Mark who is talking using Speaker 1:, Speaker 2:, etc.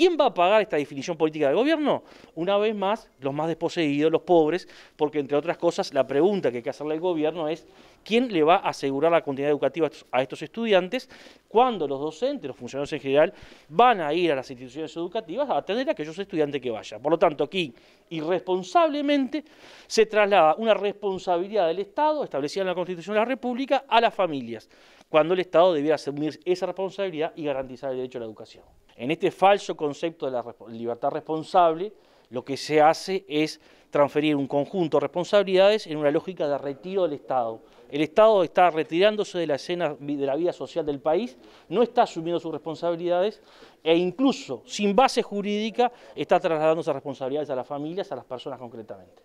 Speaker 1: ¿Quién va a pagar esta definición política del gobierno? Una vez más, los más desposeídos, los pobres, porque entre otras cosas, la pregunta que hay que hacerle al gobierno es quién le va a asegurar la continuidad educativa a estos estudiantes cuando los docentes, los funcionarios en general, van a ir a las instituciones educativas a atender a aquellos estudiantes que vayan. Por lo tanto, aquí irresponsablemente se traslada una responsabilidad del Estado, establecida en la Constitución de la República, a las familias, cuando el Estado debiera asumir esa responsabilidad y garantizar el derecho a la educación. En este falso concepto de la libertad responsable, lo que se hace es transferir un conjunto de responsabilidades en una lógica de retiro del Estado. El Estado está retirándose de la escena de la vida social del país, no está asumiendo sus responsabilidades e incluso sin base jurídica está trasladando esas responsabilidades a las familias, a las personas concretamente.